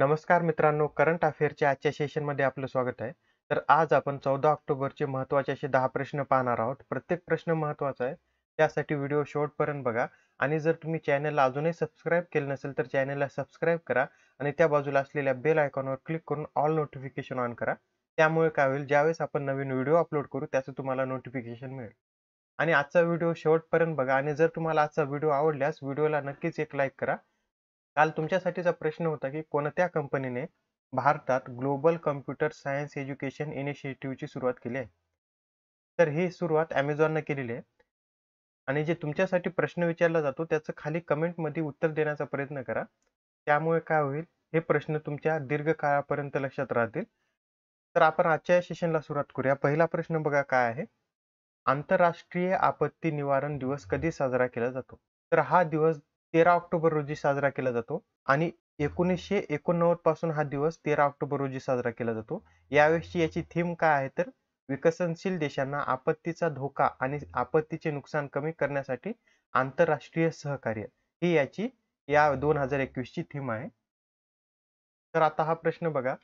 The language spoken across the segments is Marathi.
नमस्कार मित्रांनो करंट अफेअरच्या आजच्या सेशनमध्ये आपलं स्वागत आहे तर आज आपण चौदा ऑक्टोबरचे महत्वाचे असे दहा प्रश्न पाहणार आहोत प्रत्येक प्रश्न महत्त्वाचा आहे त्यासाठी व्हिडिओ शेवटपर्यंत बघा आणि जर तुम्ही चॅनलला अजूनही सबस्क्राईब केलं नसेल तर चॅनलला सबस्क्राईब करा आणि त्या बाजूला असलेल्या बेल आयकॉनवर क्लिक करून ऑल नोटिफिकेशन ऑन करा त्यामुळे काय होईल ज्यावेळेस आपण नवीन व्हिडिओ अपलोड करू त्याचं तुम्हाला नोटिफिकेशन मिळेल आणि आजचा व्हिडिओ शेवटपर्यंत बघा आणि जर तुम्हाला आजचा व्हिडिओ आवडल्यास व्हिडिओला नक्कीच एक लाईक करा काल तुमच्यासाठीचा प्रश्न होता की कोणत्या कंपनीने भारतात ग्लोबल कम्प्युटर सायन्स एज्युकेशन इनिशिएटिव्हची सुरुवात केली आहे तर ही सुरुवात ने केलेली आहे आणि जे तुमच्यासाठी प्रश्न विचारला जातो त्याचं खाली कमेंटमध्ये उत्तर देण्याचा प्रयत्न करा त्यामुळे काय होईल हे प्रश्न तुमच्या दीर्घकाळापर्यंत लक्षात राहतील तर आपण आजच्या या सेशनला सुरुवात करूया पहिला प्रश्न बघा काय आहे आंतरराष्ट्रीय आपत्ती निवारण दिवस कधी साजरा केला जातो तर हा दिवस तेरा ऑक्टोबर रोजी साजरा केला जातो आणि एकोणीसशे एकोणनव्वद पासून हा दिवस तेरा ऑक्टोबर रोजी साजरा केला जातो यावेळेसची याची थीम काय आहे तर विकसनशील देशांना आपत्तीचा धोका आणि आपत्तीचे नुकसान कमी करण्यासाठी आंतरराष्ट्रीय सहकार्य ही याची या दोन हजार एकवीस ची थीम आहे तर आता हा प्रश्न बघा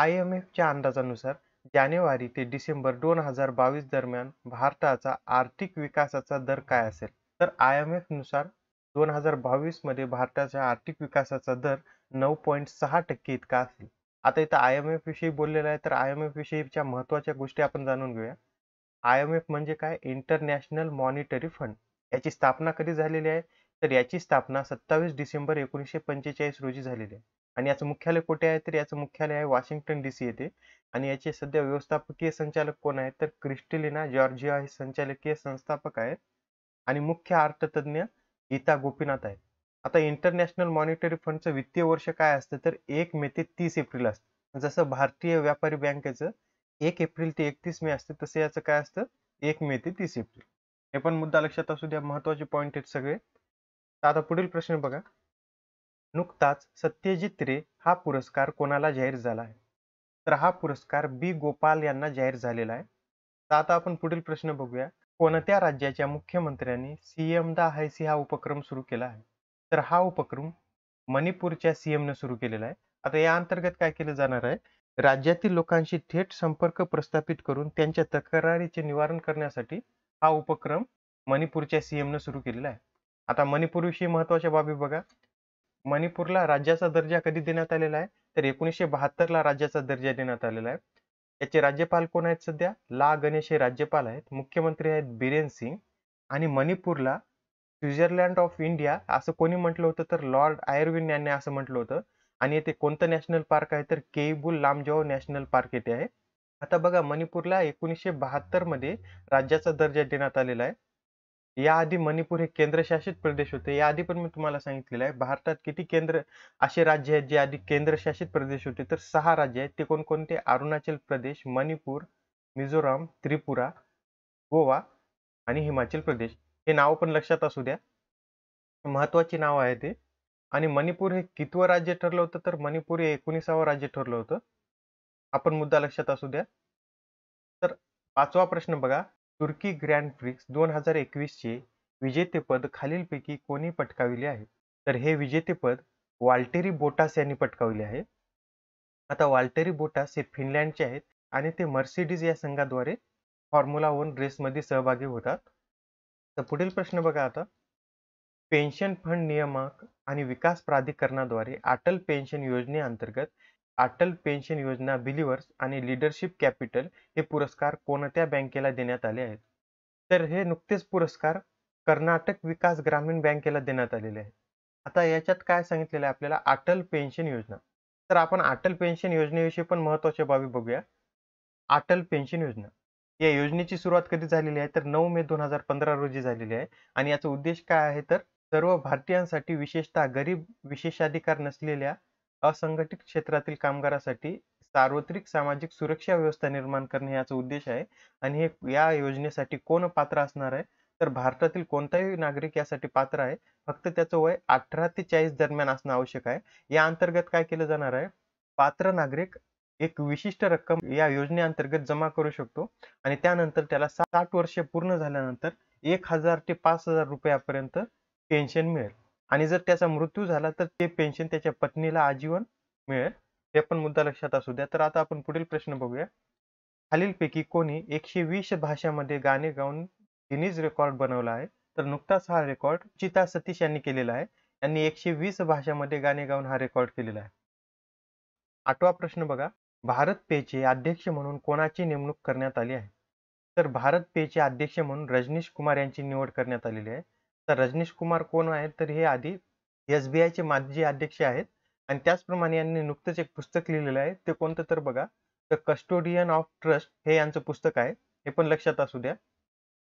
आय एम एफच्या अंदाजानुसार जानेवारी ते डिसेंबर दोन हजार बावीस दरम्यान भारताचा आर्थिक विकासाचा दर काय असेल तर आय एम एफ नुसार दोन हजार बावीस मध्ये भारताच्या आर्थिक विकासाचा दर नऊ पॉईंट सहा टक्के इतका असेल आता इथं आय एम एफ विषयी बोललेलं आहे तर आय एम एफ विषयीच्या महत्त्वाच्या गोष्टी आपण जाणून घेऊया आय एम एफ म्हणजे काय इंटरनॅशनल मॉनिटरी फंड याची स्थापना कधी झालेली आहे तर याची स्थापना सत्तावीस डिसेंबर एकोणीसशे पंचेचाळीस रोजी झालेली आहे आणि याचं मुख्यालय कुठे आहे तर याचं मुख्यालय आहे वॉशिंग्टन डी सी येथे आणि याचे सध्या व्यवस्थापकीय संचालक कोण आहेत तर क्रिस्टेलिना जॉर्जिया हे संचालकीय संस्थापक आहेत आणि मुख्य अर्थतज्ञ गीता गोपीनाथ आहेत आता इंटरनॅशनल मॉनिटरी फंडचं वित्तीय वर्ष काय असतं तर एक मे ते तीस एप्रिल असतं जसं भारतीय व्यापारी बँकेचं एक एप्रिल ते एकतीस मे असते तसं याचं काय असतं एक मे ते तीस एप्रिल हे पण मुद्दा लक्षात असू द्या महत्वाचे पॉईंट आहेत सगळे आता पुढील प्रश्न बघा नुकताच सत्यजित रे हा पुरस्कार कोणाला जाहीर झाला आहे तर हा पुरस्कार बी गोपाल यांना जाहीर झालेला आहे तर आता आपण पुढील प्रश्न बघूया कोणत्या राज्याच्या मुख्यमंत्र्यांनी सीएम दा हायसी हा उपक्रम सुरू केला आहे तर हा उपक्रम मणिपूरच्या ने सुरू केलेला आहे आता या अंतर्गत काय केलं जाणार आहे राज्यातील लोकांशी थेट संपर्क प्रस्थापित करून त्यांच्या तक्रारीचे निवारण करण्यासाठी हा उपक्रम मणिपूरच्या ने सुरू केलेला आहे आता मणिपूरविषयी महत्वाच्या बाबी बघा मणिपूरला राज्याचा दर्जा कधी देण्यात आलेला आहे तर एकोणीसशे ला राज्याचा दर्जा देण्यात आलेला आहे याचे राज्यपाल कोण आहेत सध्या ला गणेश हे राज्यपाल आहेत मुख्यमंत्री आहेत बिरेन सिंग आणि मणिपूरला स्वित्झर्लंड ऑफ इंडिया असं कोणी म्हटलं होतं तर लॉर्ड आयर्विन यांनी असं म्हटलं होतं आणि येथे कोणतं नॅशनल पार्क आहे तर केईबुल लामजाओ नॅशनल पार्क येथे आहे आता बघा मणिपूरला एकोणीसशे बहात्तर मध्ये राज्याचा दर्जा देण्यात आलेला आहे याआधी मणिपूर हे केंद्रशासित प्रदेश होते याआधी पण मी तुम्हाला सांगितलेलं आहे भारतात किती केंद्र असे राज्य आहेत जे आधी केंद्रशासित प्रदेश होते तर सहा राज्य आहेत ते कोणकोणते अरुणाचल प्रदेश मणिपूर मिझोराम त्रिपुरा गोवा आणि हिमाचल प्रदेश हे नाव पण लक्षात असू द्या महत्वाची नाव आहे ते आणि मणिपूर हे कितवं राज्य ठरलं होतं तर मणिपूर हे एकोणीसावं राज्य ठरलं होतं आपण मुद्दा लक्षात असू द्या तर पाचवा प्रश्न बघा तुर्की ग्रँड प्रिक्स दोन हजार एकवीसचे विजेतेपद खालीलपैकी कोणी पटकाविले आहे तर हे विजेतेपद वाल्टेरी बोटास यांनी पटकाविले आहे आता वाल्टेरी बोटास हे फिनलँडचे आहेत आणि ते मर्सिडीज या संघाद्वारे फॉर्म्युला वन मध्ये सहभागी होतात तर पुढील प्रश्न बघा आता पेन्शन फंड नियामक आणि विकास प्राधिकरणाद्वारे अटल पेन्शन योजनेअंतर्गत अटल पेन्शन योजना बिलिव्हर्स आणि लीडरशिप कॅपिटल हे पुरस्कार कोणत्या बँकेला देण्यात आले आहेत तर हे नुकतेच पुरस्कार कर्नाटक विकास ग्रामीण बँकेला देण्यात आलेले आहेत आता याच्यात काय सांगितलेलं आहे आपल्याला अटल पेन्शन योजना तर आपण अटल पेन्शन योजनेविषयी पण महत्वाच्या बाबी बघूया अटल पेन्शन योजना या योजनेची सुरुवात कधी झालेली आहे तर नऊ मे दोन हजार पंधरा रोजी झालेली आहे आणि याचा उद्देश काय आहे तर सर्व भारतीयांसाठी विशेषतः गरीब विशेषाधिकार नसलेल्या असंघटित क्षेत्रातील कामगारासाठी सार्वत्रिक सामाजिक सुरक्षा व्यवस्था निर्माण करणे याचा उद्देश आहे आणि हे या योजनेसाठी कोण पात्र असणार आहे तर भारतातील कोणताही नागरिक यासाठी पात्र आहे फक्त त्याचं वय अठरा ते चाळीस दरम्यान असणं आवश्यक आहे या अंतर्गत काय केलं जाणार आहे पात्र नागरिक एक विशिष्ट रक्कम या योजनेअंतर्गत जमा करू शकतो आणि त्यानंतर त्याला साठ वर्ष पूर्ण झाल्यानंतर एक हजार ते पाच हजार रुपयापर्यंत पेन्शन मिळेल आणि जर त्याचा मृत्यू झाला तर ते पेन्शन त्याच्या पत्नीला आजीवन मिळेल हे पण मुद्दा लक्षात असू द्या तर आता आपण पुढील प्रश्न बघूया खालीलपैकी कोणी एकशे वीस भाषांमध्ये गाणे गाऊन गिनीज रेकॉर्ड बनवला आहे तर नुकताच हा रेकॉर्ड चिता सतीश यांनी केलेला आहे यांनी एकशे वीस भाषांमध्ये गाणे गाऊन हा रेकॉर्ड केलेला आहे आठवा प्रश्न बघा भारत पेचे अध्यक्ष म्हणून कोणाची नेमणूक करण्यात आली आहे तर भारत पेचे अध्यक्ष म्हणून रजनीश कुमार यांची निवड करण्यात आलेली आहे तर रजनीश कुमार कोण आहेत तर हे आधी एस बी माजी अध्यक्ष आहेत आणि त्याचप्रमाणे यांनी नुकतंच एक पुस्तक लिहिलेलं आहे ते कोणतं तर बघा द कस्टोडियन ऑफ ट्रस्ट हे यांचं पुस्तक आहे हे पण लक्षात असू द्या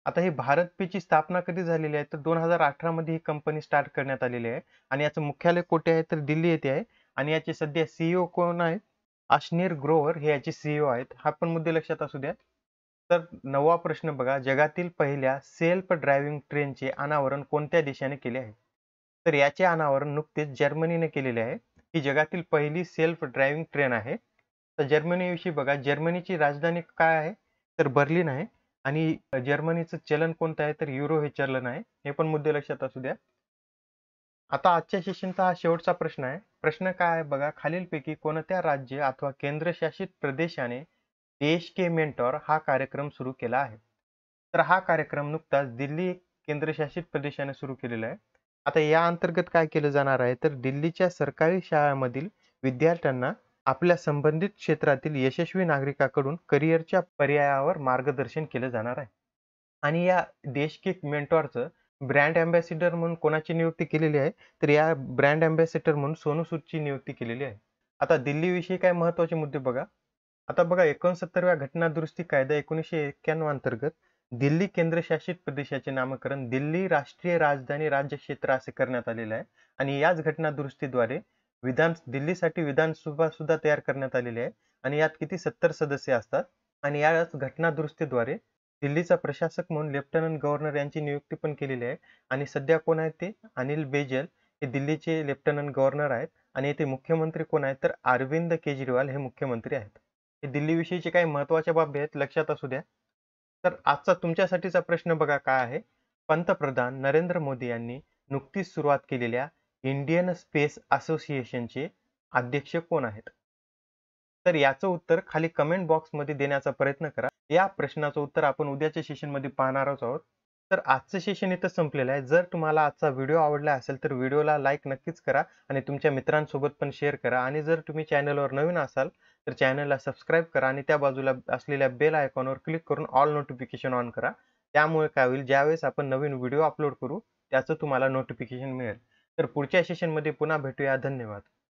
आता ही भारत ची स्थापना कधी झालेली आहे तर दोन हजार अठरा मध्ये ही कंपनी स्टार्ट करण्यात आलेली आहे आणि याचं मुख्यालय कोठे आहे तर दिल्ली येथे आहे आणि याचे सध्या सीईओ e कोण आहेत अश्नीर ग्रोवर हे याचे सीईओ e आहेत हा पण मुद्दे लक्षात असू द्या तर नववा प्रश्न बघा जगातील पहिल्या सेल्फ ड्रायव्हिंग ट्रेनचे अनावरण कोणत्या देशाने केले आहे तर याचे अनावरण नुकतेच जर्मनीने केलेले आहे ही जगातील पहिली सेल्फ ड्रायव्हिंग ट्रेन आहे तर जर्मनीविषयी बघा जर्मनीची राजधानी काय आहे तर बर्लिन आहे आणि जर्मनीचं चलन कोणतं आहे तर युरो हे चलन आहे हे पण मुद्दे लक्षात असू द्या आता आजच्या सेशनचा हा शेवटचा प्रश्न आहे प्रश्न काय आहे बघा खालीलपैकी कोणत्या राज्य अथवा केंद्रशासित प्रदेशाने देश के मेंटॉर हा कार्यक्रम सुरू केला आहे तर हा कार्यक्रम नुकताच दिल्ली केंद्रशासित प्रदेशाने सुरू केलेला आहे आता या अंतर्गत काय केलं जाणार आहे तर दिल्लीच्या सरकारी शाळांमधील विद्यार्थ्यांना आपल्या संबंधित क्षेत्रातील यशस्वी नागरिकाकडून करिअरच्या पर्यायावर मार्गदर्शन केलं जाणार आहे आणि या देश के मेंटॉरचं ब्रँड अँबॅसिडर म्हणून कोणाची नियुक्ती केलेली आहे तर या ब्रँड अँबॅसिडर म्हणून सोनू सूदची नियुक्ती केलेली आहे आता दिल्लीविषयी काय महत्वाचे मुद्दे बघा आता बघा एकोणसत्तरव्या घटना दुरुस्ती कायदा एकोणीसशे एक्क्याण्णव अंतर्गत दिल्ली केंद्रशासित प्रदेशाचे नामकरण दिल्ली राष्ट्रीय राजधानी राज्य क्षेत्र असे करण्यात आलेले आहे आणि याच घटना दुरुस्तीद्वारे विधान दिल्लीसाठी विधानसभा सुद्धा तयार करण्यात आलेली आहे आणि यात किती सत्तर सदस्य असतात आणि याच घटना दुरुस्तीद्वारे दिल्लीचा प्रशासक म्हणून लेफ्टनंट गव्हर्नर यांची नियुक्ती पण केलेली आहे आणि सध्या कोण आहेत ते अनिल बेजल हे दिल्लीचे लेफ्टनंट गव्हर्नर आहेत आणि येथे मुख्यमंत्री कोण आहेत तर अरविंद केजरीवाल हे मुख्यमंत्री आहेत हे दिल्लीविषयीचे काही महत्त्वाच्या बाब आहेत लक्षात असू द्या तर आजचा तुमच्यासाठीचा प्रश्न बघा काय आहे पंतप्रधान नरेंद्र मोदी यांनी नुकतीच सुरुवात केलेल्या इंडियन स्पेस असोसिएशनचे अध्यक्ष कोण आहेत तर याचं उत्तर खाली कमेंट बॉक्समध्ये देण्याचा प्रयत्न करा या प्रश्नाचं उत्तर आपण उद्याच्या सेशनमध्ये पाहणारच आहोत तर आजचं सेशन इथं संपलेलं आहे जर तुम्हाला आजचा व्हिडिओ आवडला असेल तर व्हिडिओला लाईक नक्कीच करा आणि तुमच्या मित्रांसोबत पण शेअर करा आणि जर तुम्ही चॅनलवर नवीन असाल तर चॅनलला सबस्क्राईब करा आणि त्या बाजूला असलेल्या बेल आयकॉनवर क्लिक करून ऑल नोटिफिकेशन ऑन करा त्यामुळे काय होईल ज्यावेळेस आपण नवीन व्हिडिओ अपलोड करू त्याचं तुम्हाला नोटिफिकेशन मिळेल तर पुढच्या सेशनमध्ये पुन्हा भेटूया धन्यवाद